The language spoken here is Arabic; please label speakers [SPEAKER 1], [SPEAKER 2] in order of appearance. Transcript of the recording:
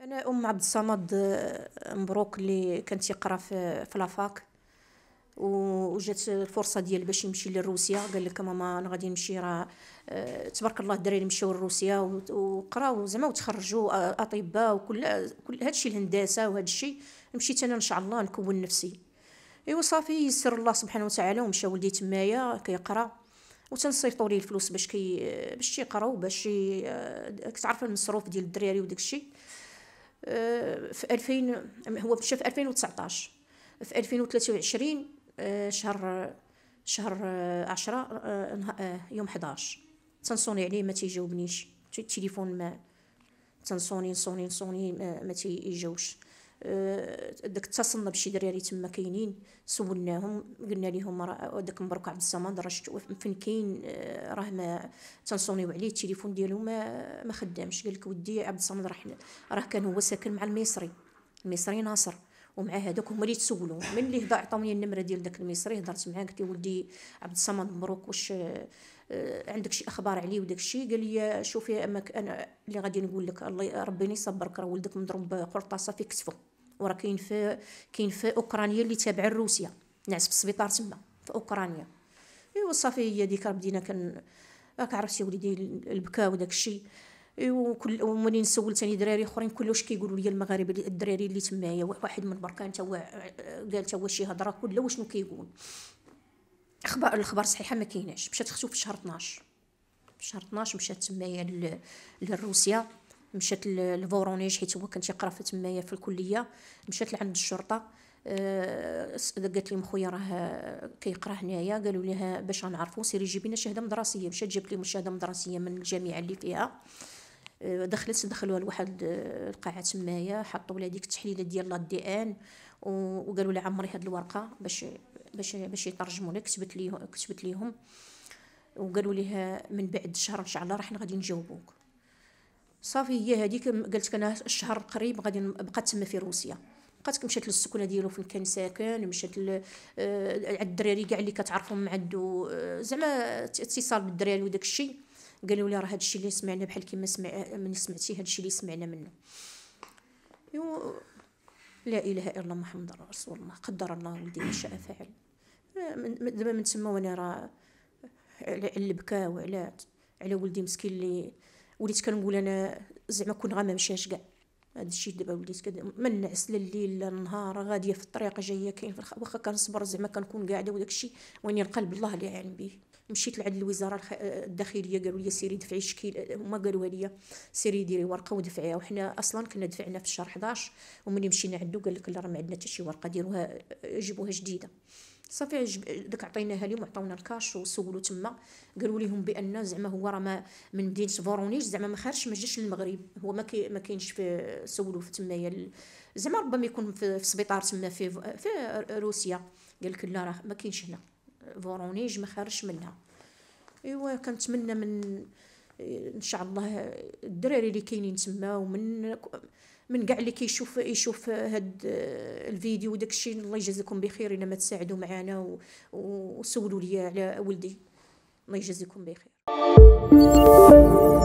[SPEAKER 1] انا ام عبد الصمد آه، مبروك اللي كان تيقرا في لافاك وجات الفرصه ديال باش يمشي للروسيا قال لك ماما انا غادي نمشي راه آه، تبارك الله الدراري مشاو لروسيا وقراو زعما وتخرجوا اطباء وكل آه، كل هادشي الهندسه وهادشي مشيت انا ان شاء الله نكون نفسي ايوا صافي يسر الله سبحانه وتعالى ومشى ولدي تمايا كيقرا وتنصيفطوا ليه الفلوس باش كي باش يقراو باش كتعرف آه، المصروف ديال الدراري وداك الشيء آه، في 2000 هو مشى في 2019 في 2023 آه، شهر شهر 10 يوم 11 تنصوني عليه ما تيجاوبنيش التليفون ما تنصوني نصوني نصوني ما تيجاوبش داك اتصلنا بشي دراري تما كاينين سولناهم قلنا لهم راه داك مبروك عبد الصمد راه شتو فين كاين آه، راه ما تنصونيو عليه التليفون ديالو ما ما خدامش قال لك ودي عبد الصمد راه راه كان هو ساكن مع المصري المصري ناصر ومع هذاك هما اللي تسولوا من اللي هضر عطاوني النمره ديال داك المصري هضرت معاه قلت له ولدي عبد الصمد مبروك واش آه، عندك شي اخبار عليه وداك الشيء قال لي شوفي اماك انا اللي غادي نقول لك الله ربي يصبرك راه ولدك مضروب قرطاسه في كتفه وراه كاين في كاين في اوكرانيا اللي تابع لروسيا نعس في السبيطار تما في اوكرانيا ايوا صافي هي ديك بدينا كن راك عرفتي وليدي البكا وداك الشيء وكل وملي نسول ثاني دراري اخرين كلش كيقولوا لي المغاربه الدراري اللي تمايا واحد من بركان تا قال تا شي هضره كلها وشنو كيقول اخبار الاخبار صحيحه ما كايناش مشات اختو في شهر 12 في شهر 12 مشات تمايا لروسيا مشات لفورونيج حيت هو كان تيقرا في تمايا في الكليه مشات لعند الشرطه أه قالت لهم خويا راه كيقرا هنايا قالوا لها باش غنعرفو سيري جيبي لنا شهاده مدرسيه مشات جابت لي شهاده مدرسيه من الجامعه اللي فيها آه، دخلت دخلوها لواحد آه، القاعه تمايا حطوا لها ديك التحليله ديال دي ان وقالوا لها عمري هاد الورقه باش باش باش يترجموا لك كتبت ليه كتبت ليهم وقالوا ليها من بعد شهر ان شاء الله راح غادي نجاوبوك صافي هي هذيك قالت انا الشهر قريب غادي نبقى تما في روسيا بقات مشات للسكنه ديالو فين كان ساكن مشات ل... آه... الدراري كاع اللي كتعرفهم من عندو آه، زعما اتصال بالدراري وداك الشيء قالوا لي راه هذا الشيء اللي سمعنا بحال كما سمع من سمعتي هذا الشيء اللي سمعنا منه لا اله الا الله محمد رسول الله قدر الله ولدي ما شاء فعل دابا من تما وانا راه على البكا وعلى على ولدي مسكين اللي وليت كنقول انا زعما كون غا ما مشاش كاع هذا الشيء دابا وليت كد... من نعس لليل للنهار غاديه في الطريق جايه كاين واخا كنصبر زعما كنكون قاعده وداك الشيء وين القلب الله اللي عالم به مشيت لعند الوزاره الداخليه قالوا لي سيري دفعي شكيل هما قالوا لي سيري ديري ورقه ودفعيها وحنا اصلا كنا دفعنا في الشهر 11 ومني مشينا عندو قال لك لا راه ما عندنا حتى شي ورقه ديروها جيبوها جديده صافي داك عطيناها لهم عطاونا الكاش وسولوا تما قالوا لهم بان زعما هو راه ما من مدينه فورونيش زعما ما خرجش ما جاش للمغرب هو ما كي ما كاينش في سولوا في تمايا زعما ربما يكون في, في سبيطار تما في في روسيا قال لك لا راه ما كاينش هنا فورونيج ما خرجش منها ايوا كنتمنى من ان شاء الله الدراري اللي كاينين تما ومن من كاع اللي كيشوف يشوف هاد الفيديو داكشي الله يجازيكم بخير الا ما تساعدوا معنا وسولوا لي على ولدي الله يجازيكم بخير